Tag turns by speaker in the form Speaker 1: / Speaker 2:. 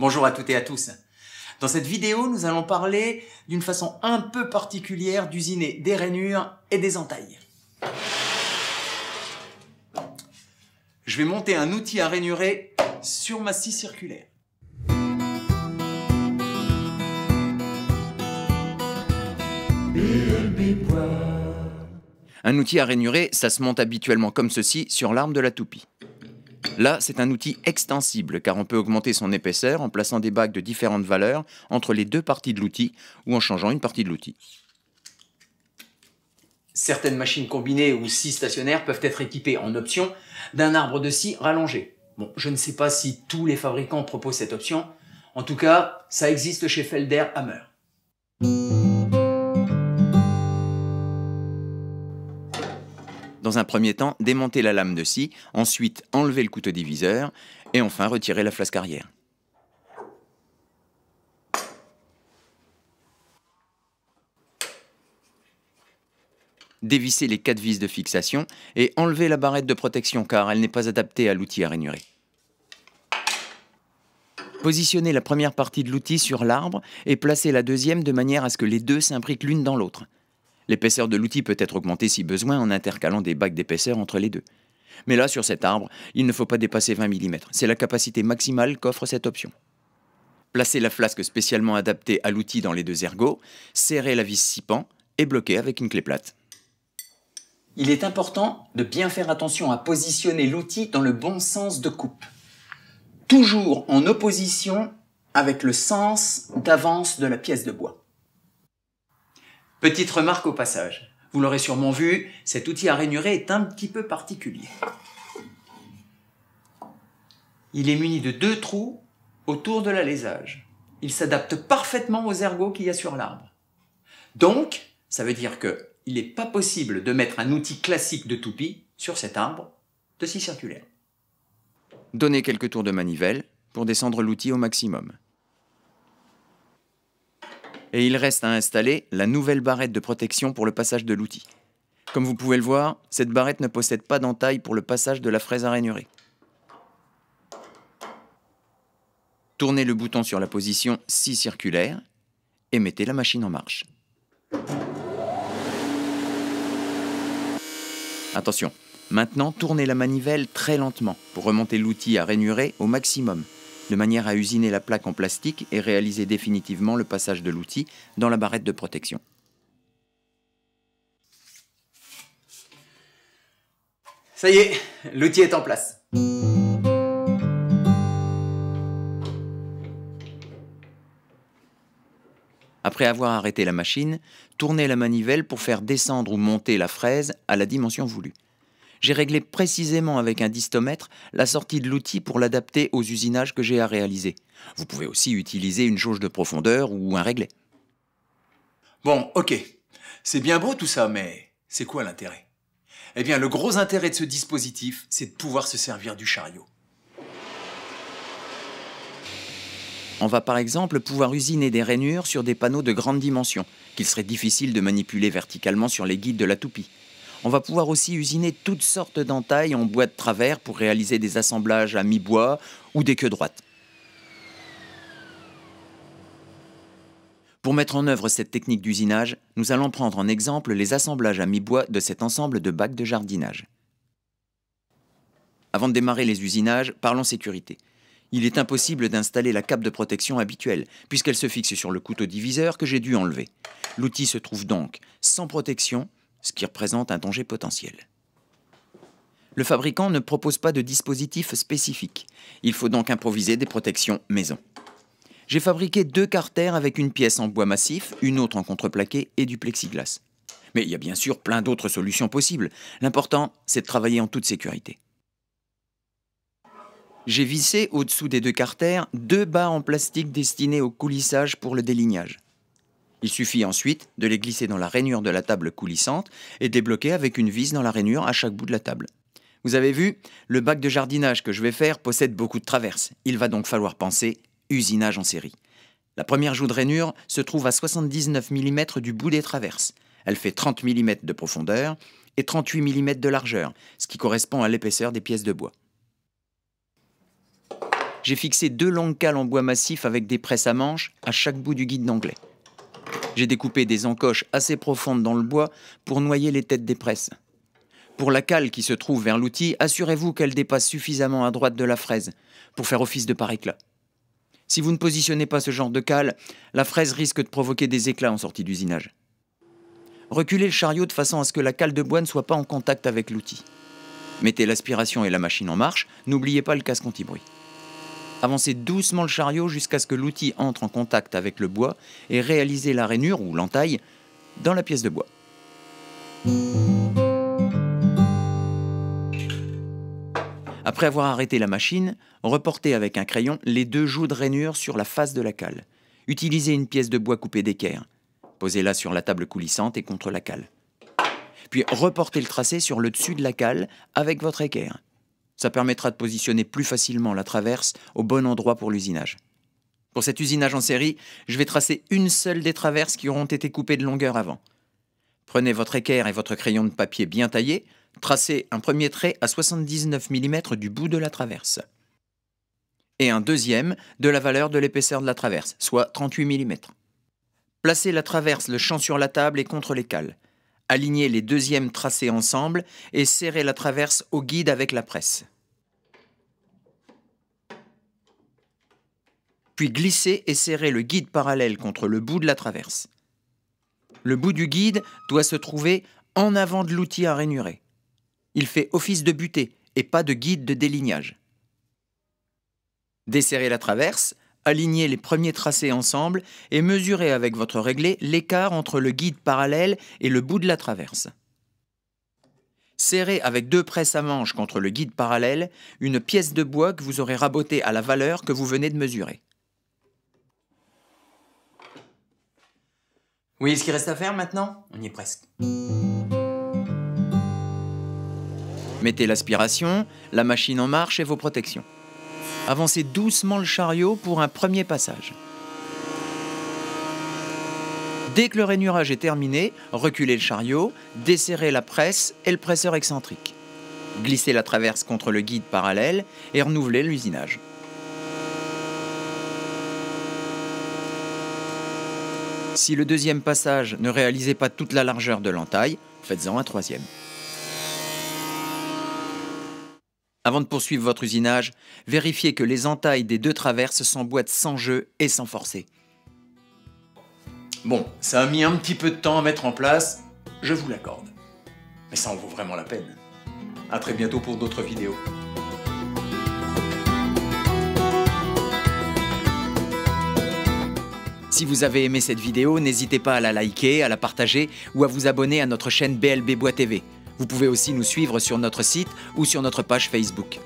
Speaker 1: Bonjour à toutes et à tous. Dans cette vidéo, nous allons parler d'une façon un peu particulière d'usiner des rainures et des entailles. Je vais monter un outil à rainurer sur ma scie circulaire. Un outil à rainurer, ça se monte habituellement comme ceci sur l'arme de la toupie. Là, c'est un outil extensible car on peut augmenter son épaisseur en plaçant des bagues de différentes valeurs entre les deux parties de l'outil ou en changeant une partie de l'outil. Certaines machines combinées ou scies stationnaires peuvent être équipées en option d'un arbre de scie rallongé. Bon, je ne sais pas si tous les fabricants proposent cette option. En tout cas, ça existe chez Felder Hammer. dans un premier temps, démonter la lame de scie, ensuite enlever le couteau diviseur et enfin retirer la flasque arrière. Dévisser les quatre vis de fixation et enlever la barrette de protection car elle n'est pas adaptée à l'outil à rainurer. Positionnez la première partie de l'outil sur l'arbre et placez la deuxième de manière à ce que les deux s'imbriquent l'une dans l'autre. L'épaisseur de l'outil peut être augmentée si besoin en intercalant des bacs d'épaisseur entre les deux. Mais là, sur cet arbre, il ne faut pas dépasser 20 mm. C'est la capacité maximale qu'offre cette option. Placez la flasque spécialement adaptée à l'outil dans les deux ergots, serrez la vis 6 et bloquez avec une clé plate. Il est important de bien faire attention à positionner l'outil dans le bon sens de coupe. Toujours en opposition avec le sens d'avance de la pièce de bois. Petite remarque au passage. Vous l'aurez sûrement vu, cet outil à rainurer est un petit peu particulier. Il est muni de deux trous autour de l'alésage. Il s'adapte parfaitement aux ergots qu'il y a sur l'arbre. Donc, ça veut dire que il n'est pas possible de mettre un outil classique de toupie sur cet arbre de si circulaire. Donnez quelques tours de manivelle pour descendre l'outil au maximum. Et il reste à installer la nouvelle barrette de protection pour le passage de l'outil. Comme vous pouvez le voir, cette barrette ne possède pas d'entaille pour le passage de la fraise à rainurer. Tournez le bouton sur la position si circulaire et mettez la machine en marche. Attention, maintenant tournez la manivelle très lentement pour remonter l'outil à rainurer au maximum de manière à usiner la plaque en plastique et réaliser définitivement le passage de l'outil dans la barrette de protection. Ça y est, l'outil est en place. Après avoir arrêté la machine, tournez la manivelle pour faire descendre ou monter la fraise à la dimension voulue j'ai réglé précisément avec un distomètre la sortie de l'outil pour l'adapter aux usinages que j'ai à réaliser. Vous pouvez aussi utiliser une jauge de profondeur ou un réglet. Bon, ok. C'est bien beau tout ça, mais c'est quoi l'intérêt Eh bien, le gros intérêt de ce dispositif, c'est de pouvoir se servir du chariot. On va par exemple pouvoir usiner des rainures sur des panneaux de grande dimension, qu'il serait difficile de manipuler verticalement sur les guides de la toupie. On va pouvoir aussi usiner toutes sortes d'entailles en bois de travers pour réaliser des assemblages à mi-bois ou des queues droites. Pour mettre en œuvre cette technique d'usinage, nous allons prendre en exemple les assemblages à mi-bois de cet ensemble de bacs de jardinage. Avant de démarrer les usinages, parlons sécurité. Il est impossible d'installer la cape de protection habituelle, puisqu'elle se fixe sur le couteau diviseur que j'ai dû enlever. L'outil se trouve donc sans protection ce qui représente un danger potentiel. Le fabricant ne propose pas de dispositif spécifique. Il faut donc improviser des protections maison. J'ai fabriqué deux carters avec une pièce en bois massif, une autre en contreplaqué et du plexiglas. Mais il y a bien sûr plein d'autres solutions possibles. L'important, c'est de travailler en toute sécurité. J'ai vissé au-dessous des deux carters deux bas en plastique destinés au coulissage pour le délignage. Il suffit ensuite de les glisser dans la rainure de la table coulissante et débloquer avec une vis dans la rainure à chaque bout de la table. Vous avez vu, le bac de jardinage que je vais faire possède beaucoup de traverses. Il va donc falloir penser usinage en série. La première joue de rainure se trouve à 79 mm du bout des traverses. Elle fait 30 mm de profondeur et 38 mm de largeur, ce qui correspond à l'épaisseur des pièces de bois. J'ai fixé deux longues cales en bois massif avec des presses à manches à chaque bout du guide d'anglais. J'ai découpé des encoches assez profondes dans le bois pour noyer les têtes des presses. Pour la cale qui se trouve vers l'outil, assurez-vous qu'elle dépasse suffisamment à droite de la fraise pour faire office de par éclat. Si vous ne positionnez pas ce genre de cale, la fraise risque de provoquer des éclats en sortie d'usinage. Reculez le chariot de façon à ce que la cale de bois ne soit pas en contact avec l'outil. Mettez l'aspiration et la machine en marche, n'oubliez pas le casque anti-bruit. Avancez doucement le chariot jusqu'à ce que l'outil entre en contact avec le bois et réalisez la rainure ou l'entaille dans la pièce de bois. Après avoir arrêté la machine, reportez avec un crayon les deux joues de rainure sur la face de la cale. Utilisez une pièce de bois coupée d'équerre. Posez-la sur la table coulissante et contre la cale. Puis reportez le tracé sur le dessus de la cale avec votre équerre. Ça permettra de positionner plus facilement la traverse au bon endroit pour l'usinage. Pour cet usinage en série, je vais tracer une seule des traverses qui auront été coupées de longueur avant. Prenez votre équerre et votre crayon de papier bien taillé, tracez un premier trait à 79 mm du bout de la traverse et un deuxième de la valeur de l'épaisseur de la traverse, soit 38 mm. Placez la traverse le champ sur la table et contre les cales. Alignez les deuxièmes tracés ensemble et serrer la traverse au guide avec la presse. Puis glisser et serrer le guide parallèle contre le bout de la traverse. Le bout du guide doit se trouver en avant de l'outil à rainurer. Il fait office de butée et pas de guide de délignage. Desserrer la traverse, Alignez les premiers tracés ensemble et mesurez avec votre réglé l'écart entre le guide parallèle et le bout de la traverse. Serrez avec deux presses à manche contre le guide parallèle une pièce de bois que vous aurez rabotée à la valeur que vous venez de mesurer. Oui, ce qu'il reste à faire maintenant On y est presque. Mettez l'aspiration, la machine en marche et vos protections. Avancez doucement le chariot pour un premier passage. Dès que le rainurage est terminé, reculez le chariot, desserrez la presse et le presseur excentrique. Glissez la traverse contre le guide parallèle et renouvelez l'usinage. Si le deuxième passage ne réalisait pas toute la largeur de l'entaille, faites-en un troisième. Avant de poursuivre votre usinage, vérifiez que les entailles des deux traverses s'emboîtent sans jeu et sans forcer. Bon, ça a mis un petit peu de temps à mettre en place, je vous l'accorde. Mais ça en vaut vraiment la peine. A très bientôt pour d'autres vidéos. Si vous avez aimé cette vidéo, n'hésitez pas à la liker, à la partager ou à vous abonner à notre chaîne BLB Bois TV. Vous pouvez aussi nous suivre sur notre site ou sur notre page Facebook.